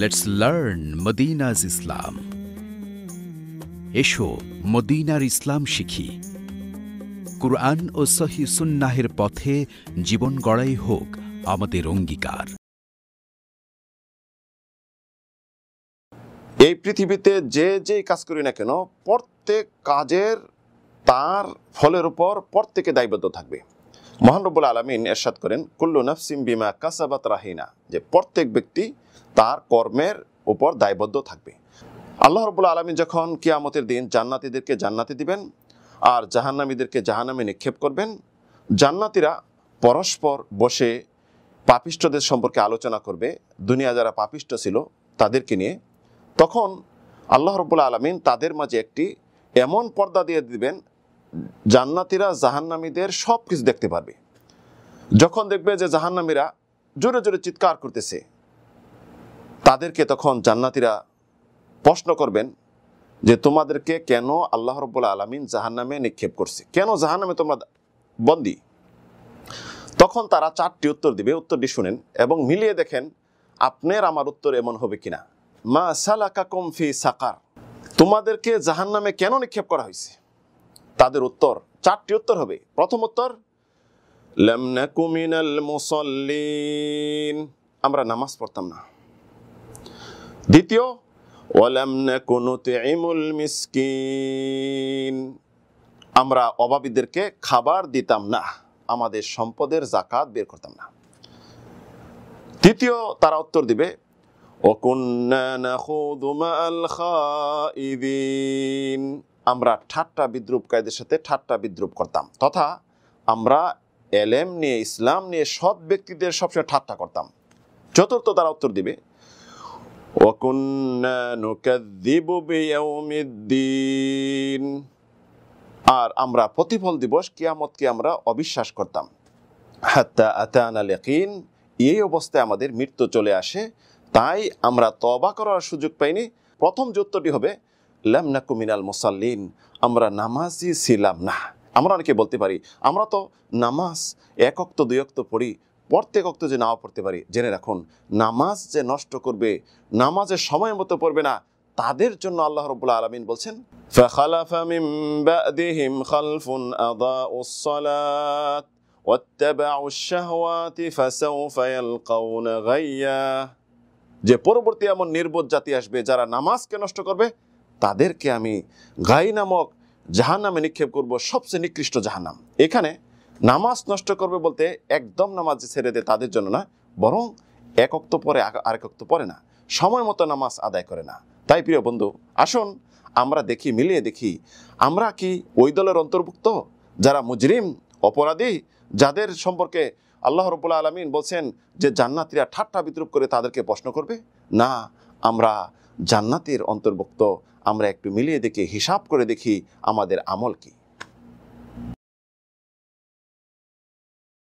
let's learn মদিনাজ ইসলাম এসো মদিনার ইসলাম শিখি কুরআন ও সহি সুন্নাহের পথে জীবন গড়াই হোক আমাদের অঙ্গীকার এই পৃথিবীতে যে যে কাজ করি না কেন প্রত্যেক কাজের তার ফলের উপর প্রত্যেকে দায়বদ্ধ থাকবে মহানরবুল আলমিন এরশাদ করেন কুল্লু নাফসিম বিমা কাসাবাত রাহিনা যে প্রত্যেক ব্যক্তি তার কর্মের উপর দায়বদ্ধ থাকবে আল্লাহ রবুল আলমিন যখন কিয়ামতের দিন জান্নাতিদেরকে জান্নাতি দিবেন আর জাহান্নামীদেরকে জাহান্নামে নিক্ষেপ করবেন জান্নাতিরা পরস্পর বসে পাপিষ্টদের সম্পর্কে আলোচনা করবে দুনিয়া যারা পাপিষ্ট ছিল তাদেরকে নিয়ে তখন আল্লাহ রবুল্লা আলমিন তাদের মাঝে একটি এমন পর্দা দিয়ে দিবেন জান্নাতিরা জাহান্নামীদের সব কিছু দেখতে পারবে যখন দেখবে যে জাহান্নামীরা জোরে জোরে চিৎকার করতেছে তাদেরকে তখন জান্নাতিরা প্রশ্ন করবেন যে তোমাদেরকে কেন আল্লাহ রব্বুল্লা আলমিন জাহান্নামে নিক্ষেপ করছে কেন জাহান্নামে তোমরা বন্দি তখন তারা চারটি উত্তর দিবে উত্তরটি শুনেন এবং মিলিয়ে দেখেন আপনার আমার উত্তর এমন হবে কিনা মা সালাকা কমফি সাকার তোমাদেরকে জাহান্নামে কেন নিক্ষেপ করা হয়েছে তাদের উত্তর চারটি উত্তর হবে প্রথম উত্তর লামনাকুমিনাল মুসল্লিন আমরা নামাজ পড়তাম না দ্বিতীয় ওয়ালাম নাকুনুতিমুল মিসকিন আমরা অভাবীদেরকে খাবার দিতাম না আমাদের সম্পদের জাকাত বের করতাম না তৃতীয় তারা উত্তর দিবে ওকুন্না নাখুদু মাআল খাইদিন আমরা ঠাট্টা বিদ্রুপকারীদের সাথে ঠাট্টা বিদ্রুপ করতাম তথা আমরা এলেম নিয়ে ইসলাম নিয়ে সৎ ব্যক্তিদের সবসময় ঠাট্টা করতাম চতুর্থ তারা উত্তর দিবে আর আমরা প্রতিফল দিবস কিয়ামতকে আমরা অবিশ্বাস করতাম এই অবস্থায় আমাদের মৃত্যু চলে আসে তাই আমরা তবা করার সুযোগ পাইনি প্রথম যুত্তটি হবে লামনাকু মিনাল মুসাল্লিন আমরা নামাজই ছিলাম না আমরা অনেকে বলতে পারি আমরা তো নামাজ এক দুই অক্ত পড়ি প্রত্যেক অক্ত যে নাও পড়তে পারি জেনে রাখুন নামাজ যে নষ্ট করবে নামাজে সময় মতো পড়বে না তাদের জন্য আল্লাহ রবুল্লা আলমিন বলছেন فخلف من بعدهم خلف أضاءوا الصلاة واتبعوا الشهوات فسوف يلقون غيا যে পরবর্তী এমন নির্বোধ জাতি আসবে যারা নামাজকে নষ্ট করবে তাদেরকে আমি গাই নামক জাহান্নামে নিক্ষেপ করব সবচেয়ে নিকৃষ্ট জাহান্নাম এখানে নামাজ নষ্ট করবে বলতে একদম নামাজ ছেড়ে দেয় তাদের জন্য না বরং এক অক্ত পরে আরেক অক্ত পরে না সময় মতো নামাজ আদায় করে না তাই প্রিয় বন্ধু আসুন আমরা দেখি মিলিয়ে দেখি আমরা কি ওই দলের অন্তর্ভুক্ত যারা মুজরিম অপরাধী যাদের সম্পর্কে আল্লাহ রবুল্লা আলমিন বলছেন যে জান্নাতিরা ঠাট্টা বিদ্রুপ করে তাদেরকে প্রশ্ন করবে না আমরা জান্নাতির অন্তর্ভুক্ত আমরা একটু মিলিয়ে দেখি হিসাব করে দেখি আমাদের আমল কী